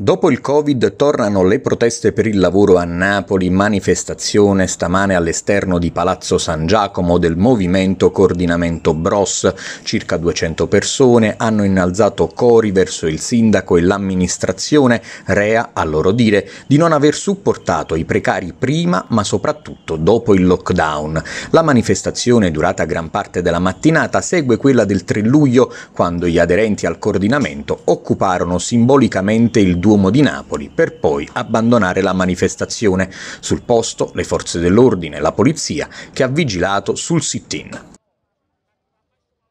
Dopo il Covid tornano le proteste per il lavoro a Napoli, manifestazione stamane all'esterno di Palazzo San Giacomo del movimento Coordinamento Bros. Circa 200 persone hanno innalzato cori verso il sindaco e l'amministrazione, rea a loro dire di non aver supportato i precari prima ma soprattutto dopo il lockdown. La manifestazione, durata gran parte della mattinata, segue quella del 3 luglio quando gli aderenti al coordinamento occuparono simbolicamente il 2 Duomo di Napoli per poi abbandonare la manifestazione. Sul posto le forze dell'ordine e la polizia che ha vigilato sul sit-in.